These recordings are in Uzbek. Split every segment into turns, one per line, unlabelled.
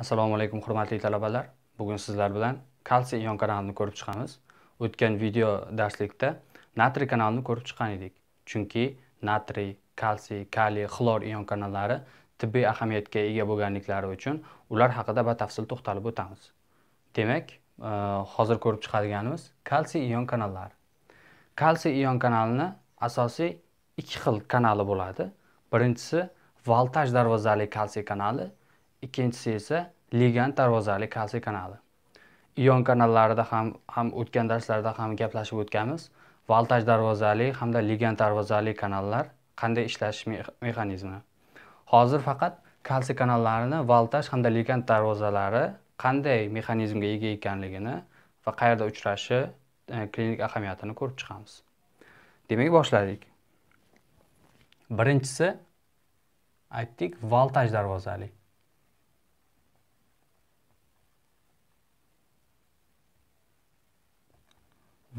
assalomu alaykum hurmatli talabalar bugun sizlar bilan kalsiy ion kanalini ko'rib chiqamiz o'tgan video darslikda natriy kanalini ko'rib chiqqan edik chunki natriy kalsiy kaliy xlor ion kanallari tibbiy ahamiyatga ega bo'lganliklari uchun ular haqida batafsil to'xtalib o'tamiz demak e, hozir ko'rib chiqadiganimiz kalsiy ion kanallari kalsiy ion kanalini asosiy ikki xil kanali bo'ladi birinchisi voltaj darvozali kalsiy kanali ikkinchisi esa ligand darvozali kalsiy kanali ion kanallarida ham ham o'tgan darslarda ham gaplashib o'tganmiz voltaj darvozali hamda ligand darvozali kanallar qanday ishlash mexanizmi hozir faqat kalsiy kanallarini voltaj hamda ligand darvozalari qanday mexanizmga ega ekanligini va qayerda uchrashi e, klinik ahamiyatini ko'rib chiqamiz demak boshladik birinchisi aytdik voltaj darvozali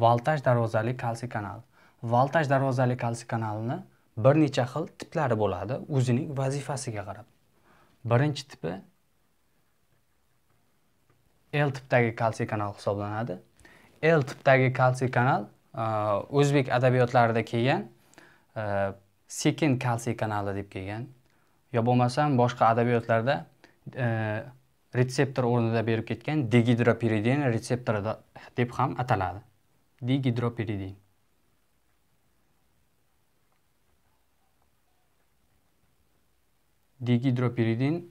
voltaj darvozali kalsiy kanal voltaj darvozali kalsiy kanalini bir necha xil tiplari bo'ladi o'zining vazifasiga qarab birinchi tipi l tipdagi kalsiy kanal hisoblanadi l tipdagi kalsiy kanal e, o'zbek adabiyotlarida kelgan e, sekin kalsiy kanali deb kelgan yo bo'lmasam boshqa adabiyotlarda e, retseptor o'rnida berib ketgan degidropiridin retseptori deb ham ataladi дигидропиридин Дигидропиридин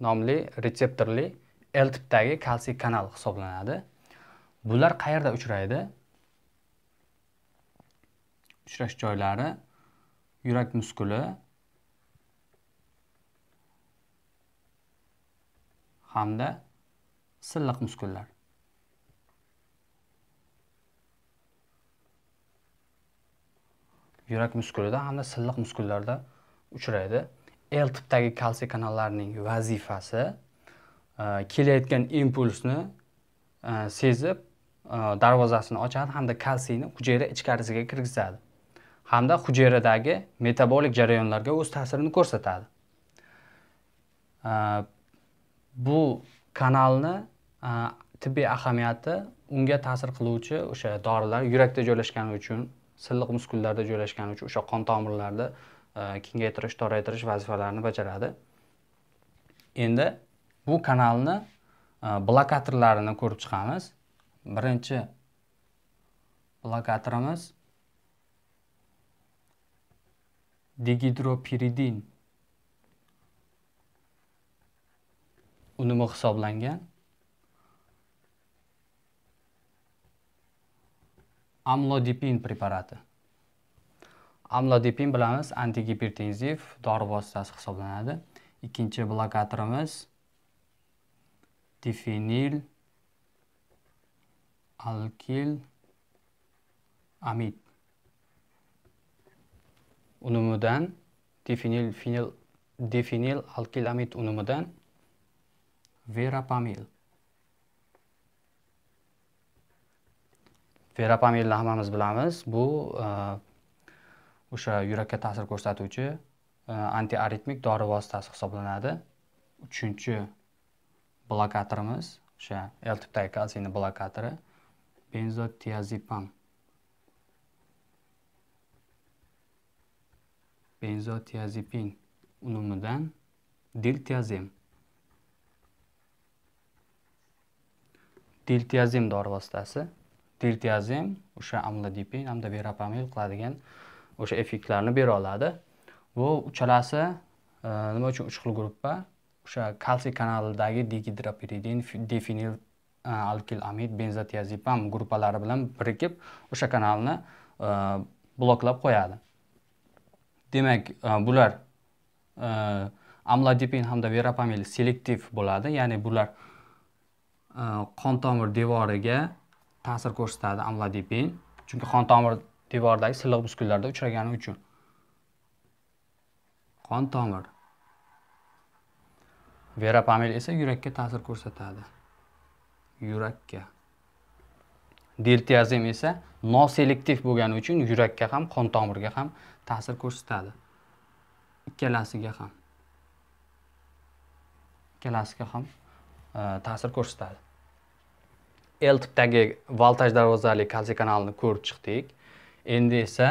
номли рецепторли L tipdagi kalsiy kanal hisoblanadi. Bular qayerda uchraydi? Uchrash joylari yurak muskuli hamda silliq muskullar. yurak muskulida hamda silliq muskullarda uchraydi l tipdagi kalsiy kanallarining vazifasi e, kelayotgan impulsni e, sezib e, darvozasini ochadi hamda kalsiyni hujayra ichkarisiga kirgizadi hamda hujayradagi metabolik jarayonlarga o'z ta'sirini ko'rsatadi bu kanalni tibbiy ahamiyati unga ta'sir qiluvchi o'sha dorilar yurakda joylashgani uchun silliq muskullarda joylashgani uchun o'sha qon tomirlarni e, kengaytirish toraytirish vazifalarini bajaradi endi bu kanalni e, blokatorlarini ko'rib chiqamiz birinchi blokatorimiz digidropiridin unumi hisoblangan amlodipin preparati amlodipin bilamiz antigipertenziv dori vositasi hisoblanadi ikkinchi blokatorimiz difenil alkil amid unumidan difenil fenil difenil alkil amid unumidan verapamil ferapamilni hammamiz bilamiz bu e, o'sha yurakka ta'sir ko'rsatuvchi e, antiaritmik dori vositasi hisoblanadi uchinchi blokatorimiz o'sha l tipdagi kalsiyni blokatori benzotiazepam benzotiazepin unumidan diltiazem diltiazem dori vositasi diltiazem o'sha amlodipin hamda verapamil qiladigan o'sha effektlarni bera oladi bu uchalasi e, nima uchun uch xil gruppa o'sha kalsiy kanalidagi digidropiridin definil e, alkil amid benzotiazepam gruppalari bilan birikib o'sha kanalni e, bloklab qo'yadi demak bular amlodipin hamda verapamil selektiv bo'ladi ya'ni bular qon tomir devoriga ta'sir ko'rsatadi amlodipin chunki qon tomir devoridagi silliq muskullarda uchragani uchun qon tomir verapamil esa yurakka ta'sir ko'rsatadi yurakka diltiazim esa noselektiv bo'lgani uchun yurakka ham qon tomirga ham ta'sir ko'rsatadi ikkalasiga ham ikkalasiga ham e, ta'sir ko'rsatadi l tipdagi voltaj darvozali kalsiy kanalini ko'rib chiqdik endi esa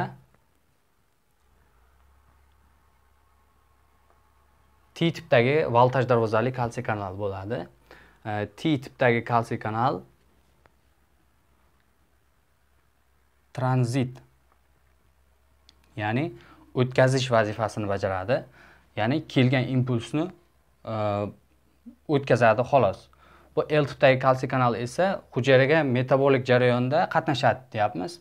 t tipdagi voltaj darvozali kalsiy kanal bo'ladi t tipdagi kalsiy kanal tranzit ya'ni o'tkazish vazifasini bajaradi ya'ni kelgan impulsni o'tkazadi xolos bu l tipdagi kanali esa hujayraga metabolik jarayonda qatnashadi deyapmiz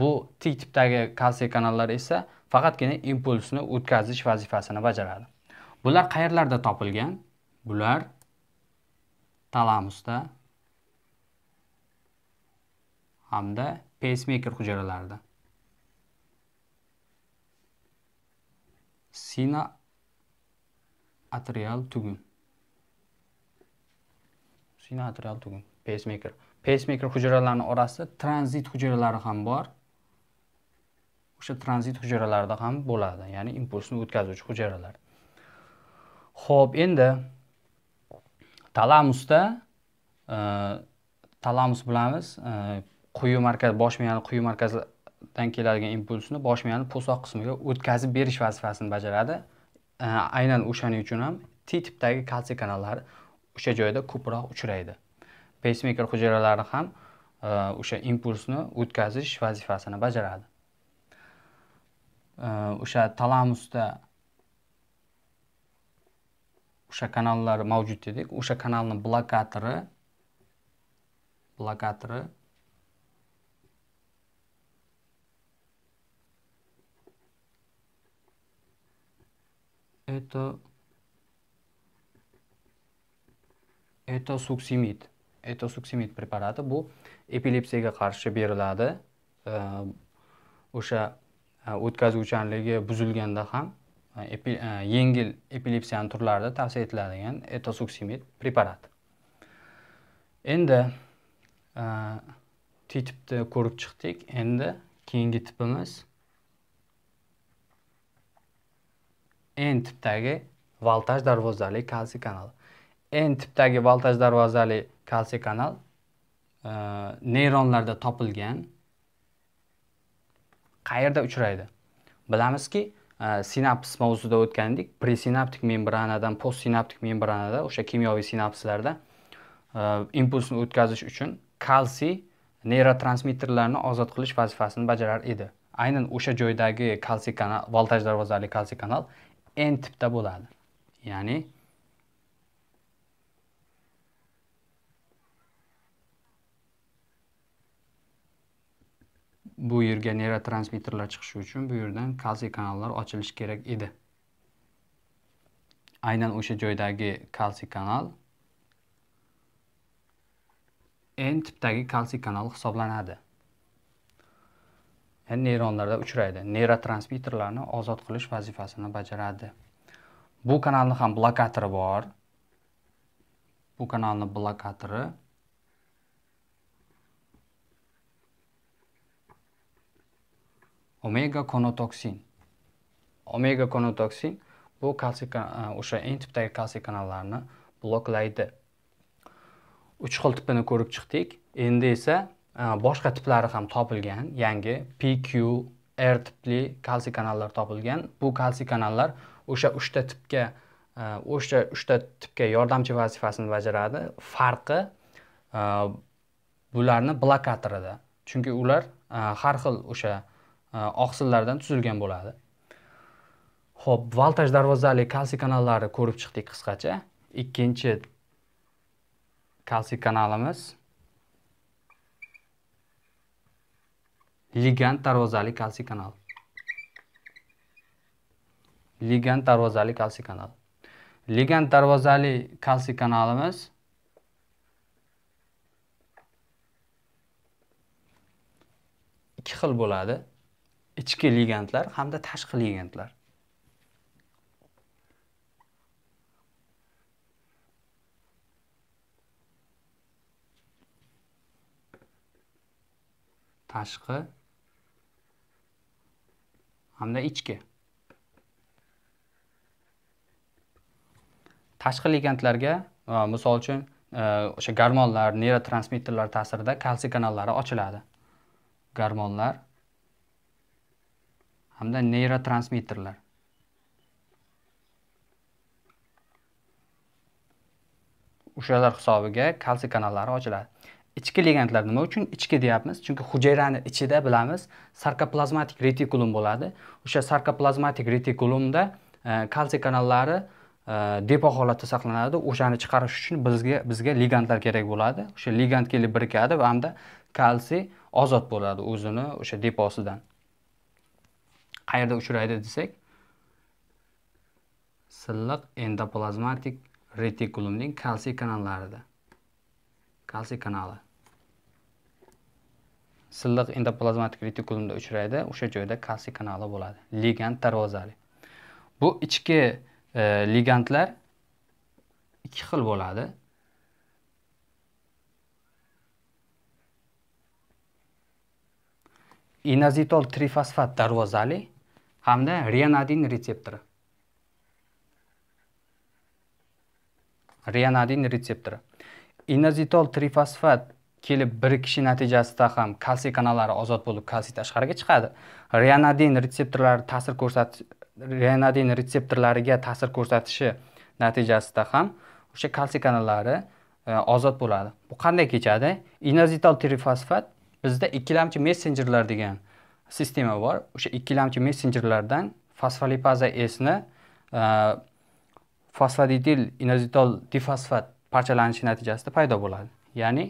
bu t tipdagi kalsiy kanallar esa faqatgina impulsni o'tkazish vazifasini bajaradi bular qayerlarda topilgan bular talamusda hamda pacemaker hujayralarida sina atrial tugun siyna tugun pacemaker pacemaker hujayralarning orasida tranzit hujayralari ham bor o'sha tranzit hujayralarida ham bo'ladi ya'ni impulsni o'tkazuvchi hujayralar ho'p endi talamusda e, talamus bilamiz e, quyi markaz bosh miyani quyi markazdan keladigan impulsni bosh miyani po'soq qismiga o'tkazib berish vazifasini bajaradi e, aynan o'shaning uchun ham t tipdagi kalsiy kanallari o'sha joyda ko'proq uchraydi pacemaker hujayralari ham e, o'sha impulsni o'tkazish vazifasini bajaradi e, o'sha talamusda o'sha kanallar mavjud dedik o'sha kanalni blokatori blokatori это etosuksimid etosuksimid preparati bu epilepsiyaga qarshi beriladi o'sha o'tkazuvchanligi buzilganda ham epi, yengil epilepsiyani turlarida tavsiya etiladigan etosuksimid preparati endi titipni ko'rib chiqdik endi keyingi tipimiz n tipdagi voltaj darvozali kalsiy kanali n tipdagi voltaj darvozali kalsiy kanal e, neyronlarda topilgan qayerda uchraydi bilamizki e, sinaps mavzusida o'tgan edik presinaptik membranadan postsinaptik membranada o'sha kimyoviy sinapslarda e, impulsni o'tkazish uchun kalsiy neyrotransmitterlarni ozod qilish vazifasini bajarar edi aynan o'sha joydagi kalsiy kanal voltaj darvozali kalsiy kanal n tipda bo'ladi ya'ni bu yerga neyrotransmitterlar chiqishi uchun bu yerdan kalsiy kanallar ochilishi kerak edi aynan o'sha joydagi kalsiy kanal n tipdagi kalsiy kanal hisoblanadi ya'ni neyronlarda uchraydi neyrotransmitterlarni ozod qilish vazifasini bajaradi bu kanalni ham blokatori bor bu kanalni blokatori omega konotoksin omega konotoksin bu kalsiy e, o'sha eng tipdagi kalsiy kanallarni bloklaydi uch xil tipini ko'rib chiqdik endi esa e, boshqa tiplari ham topilgan yangi pq r tipli kalsiy kanallar topilgan bu kalsiy kanallar o'sha uchta tipga e, o'sha uchta tipga yordamchi vazifasini bajaradi farqi bularni blokatorida chunki ular har xil o'sha Э, oqsillardan tuzilgan bo'ladi ho'p voltaj darvozali kalsiy kanallari ko'rib chiqdik qisqacha ikkinchi kalsiy kanalimiz ligand darvozali kalsiy kanal ligand darvozali kalsiy kanal ligand darvozali kalsiy kanalimiz ikki xil bo'ladi ichki ligandlar hamda tashqi ligandlar tashqi hamda ichki tashqi ligandlarga misol uchun e, o'sha gormonlar neyrotransmitterlar ta'sirida kalsiy kanallari ochiladi gormonlar hamda neyrotransmitterlar o'shalar hisobiga kalsiy kanallari ochiladi ichki ligandlar nima uchun ichki deyapmiz chunki hujayrani ichida bilamiz sarkoplazmatik retikulum bo'ladi o'sha sarkoplazmatik retikulumda e, kalsiy kanallari e, depo holatda saqlanadi o'shani chiqarish uchun bizga bizga ligandlar kerak bo'ladi o'sha ligand kelib birikadi va hamda kalsiy ozod bo'ladi o'zini o'sha deposidan qayerda uchraydi desak silliq endoplazmatik retikulumning kalsiy kanallarida kalsiy kanali silliq endoplazmatik retikulumda uchraydi o'sha joyda kalsiy kanali bo'ladi ligand darvozali bu ichki e, ligandlar ikki xil bo'ladi inazitol trifosfat darvozali hamda rianadin retseptori rianadin retseptori inazitol trifosfat kelib birikishi natijasida ham kalsiy kanallari ozod bo'lib kalsiy tashqariga chiqadi rianadin retseptorlari ta'sir ko'rsat rianadin retseptorlariga ta'sir ko'rsatishi natijasida ham o'sha kalsiy kanallari e, ozod bo'ladi bu qanday kechadi inazitol trifosfat bizda ikkilamchi messenjerlar degan sistema bor o'sha ikkilamchi messenjerlardan fosfolipaza esni e, fosfoditil inozitol difosfat parchalanishi natijasida paydo bo'ladi ya'ni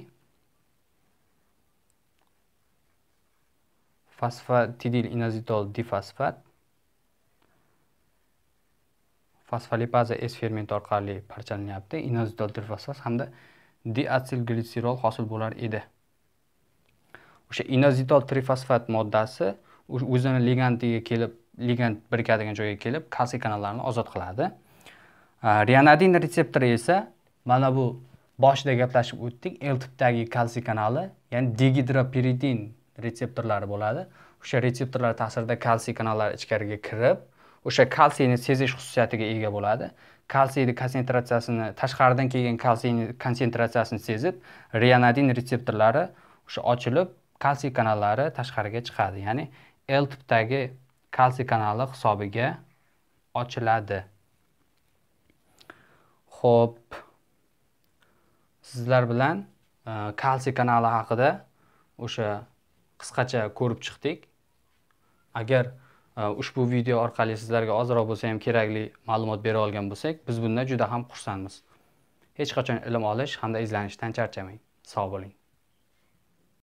fosfatidil inozitol difosfat fosfolipaza s fermenti orqali parchalanyapti inozitol difosfat hamda diatsil glitserol hosil bo'lar edi o'sha inozitol trifosfat moddasi o'zini ligandiga kelib ligand birikadigan joyga kelib kalsiy kanallarini ozod qiladi rianadin retseptori esa mana bu boshida gaplashib o'tdik l tipdagi kalsiy kanali ya'ni digidropiridin retseptorlari bo'ladi o'sha retseptorlar ta'sirida kalsiy kanallari ichkariga kirib o'sha kalsiyni sezish xususiyatiga ega bo'ladi kalsiyni konsentratsiyasini tashqaridan kelgan kalsiyni konsentratsiyasini sezib rianadin retseptorlari o'sha ochilib kalsiy kanallari tashqariga chiqadi ya'ni l tipdagi kalsiy kanali hisobiga ochiladi ho'p sizlar bilan e, kalsiy kanali haqida o'sha qisqacha ko'rib chiqdik agar e, ushbu video orqali sizlarga ozroq bo'lsa ham kerakli ma'lumot bera olgan bo'lsak biz bundan juda ham xursandmiz hech qachon ilm olish hamda izlanishdan charchamang sog' bo'ling